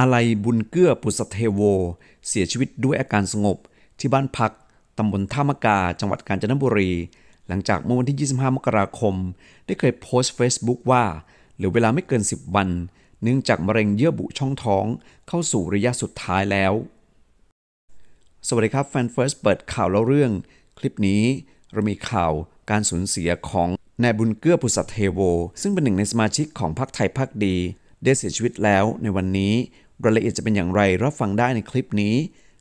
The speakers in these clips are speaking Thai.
อะไรบุญเกื้อปุสเทโว เสียชีวิตด้วยอาการสงบที่บ้านพักตำบลท่ามกาจังหวัดกาญจนบุรี หลังจากเมื่อวันที่ 25 มกราคม ได้เคยโพสต์ Facebook ว่าเหลือเวลาไม่เกิน 10 วัน เนื่องจากมะเร็งเยื่อบุช่องท้องเข้าสู่ระยะสุดท้ายแล้ว สวัสดีครับแฟนเฟิร์สเปิดข่าวเล่าเรื่อง คลิปนี้เรามีข่าวการสูญเสียของนายบุญเกื้อปุสตเทโวซึ่งเป็นหนึ่งในสมาชิกของพรรคไทยพักดีได้เสียชีวิตแล้วในวันนี้รายละเอียดจะเป็นอย่างไรรับฟังได้ในคลิปนี้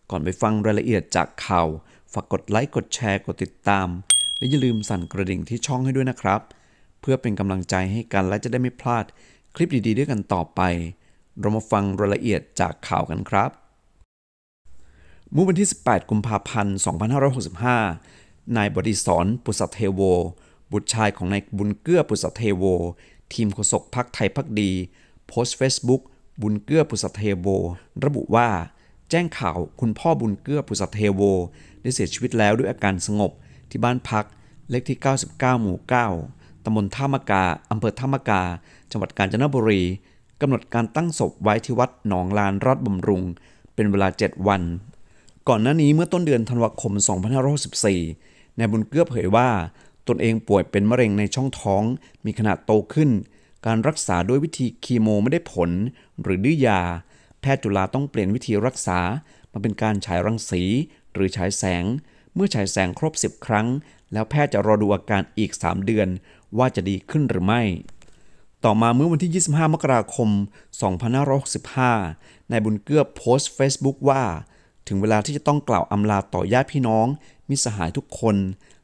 ก่อนไปฟังรายละเอียดจากข่าว ฝากกดไลค์กดแชร์กดติดตาม และอย่าลืมสั่นกระดิ่งที่ช่องให้ด้วยนะครับ เพื่อเป็นกำลังใจให้กันและจะได้ไม่พลาด คลิปดีๆด้วยกันต่อไป เรามาฟังรายละเอียดจากข่าวกันครับเมื่อวันที่ 18 กุมภาพันธ์ 2565 นายบดีสอนปุษเทโว บุตรชายของนายบุญเกื้อปุษเทโวทีมโฆษกพักไทยพักดี โพสต์เฟซบุ๊กบุญเกื้อปุษเทโว ระบุว่า แจ้งข่าวคุณพ่อบุญเกื้อปุษเทโว ได้เสียชีวิตแล้วด้วยอาการสงบที่บ้านพักเลขที่ 99 หมู่ 9 ตำบลท่ามกา อำเภอท่ามกา จังหวัดกาญจนบุรีกำหนดการตั้งศพไว้ที่วัดหนองลานรัดบำรุง เป็นเวลา 7 วัน ก่อนหน้านี้เมื่อต้นเดือนธันวาคม 2564 นายบุญเกื้อเผยว่า ตนเองป่วยเป็นมะเร็งในช่องท้อง มีขนาดโตขึ้นการรักษาด้วยวิธีคีโมไม่ได้ผล หรือดื้อยา แพทย์จุฬาต้องเปลี่ยนวิธีรักษา มาเป็นการฉายรังสี หรือฉายแสง เมื่อฉายแสงครบ 10 ครั้ง แล้วแพทย์จะรอดูอาการอีก 3 เดือนว่าจะดีขึ้นหรือไม่ ต่อมาเมื่อวันที่ 25 มกราคม2565นายบุญเกื้อโพสต์ Facebook ว่า ถึงเวลาที่จะต้องกล่าวอำลาต่อญาติพี่น้องมิสหายทุกคน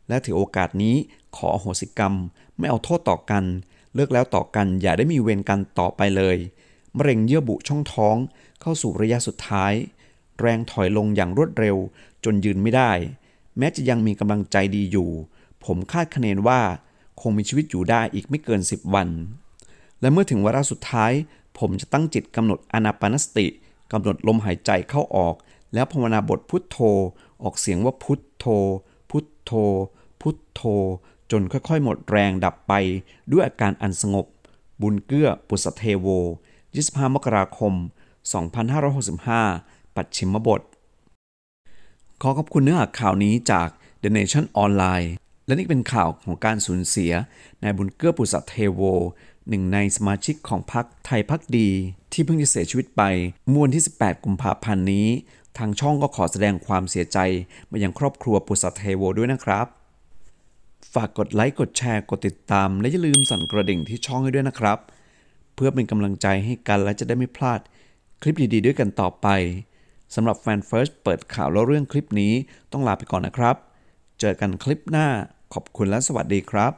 และถือโอกาสนี้ขออโหสิกรรม ไม่เอาโทษต่อกันเลิกแล้วต่อกันอย่าได้มีเวรกันต่อไปเลย มะเร็งเยื่อบุช่องท้องเข้าสู่ระยะสุดท้าย แรงถอยลงอย่างรวดเร็ว จนยืนไม่ได้ แม้จะยังมีกำลังใจดีอยู่ ผมคาดคะเนว่า คงมีชีวิตอยู่ได้อีกไม่เกิน 10 วัน และเมื่อถึงวาระสุดท้าย ผมจะตั้งจิตกำหนดอนาปานสติกำหนดลมหายใจเข้าออก แล้วภาวนาบทพุทโธ ออกเสียงว่าพุทโธ พุทโธพุทโธจนค่อยๆ หมดแรงดับไปด้วยอาการอันสงบบุญเกื้อปุสเทโว 25 มกราคม 2565 ปัจฉิมบท ขอขอบคุณเนื้อข่าวนี้จาก The Nation Online และนี่เป็นข่าวของการสูญเสียนายบุญเกื้อปุสเทโว หนึ่งในสมาชิกของพรรคไทยพักดีที่เพิ่งจะเสียชีวิตไปเมื่อวันที่ 18 กุมภาพันธ์นี้ ทางช่องก็ขอแสดงความเสียใจมายังครอบครัวปุสเทโวด้วยนะครับฝากกดไลค์กดแชร์กดติดตามและอย่าลืมสั่นกระดิ่งที่ช่องให้ด้วยนะครับ เพื่อเป็นกำลังใจให้กันและจะได้ไม่พลาด คลิปดีๆด้วยกันต่อไปสำหรับแฟนเฟิร์สเปิดข่าวแล้วเรื่องคลิปนี้ต้องลาไปก่อนนะครับ เจอกันคลิปหน้าขอบคุณและสวัสดีครับ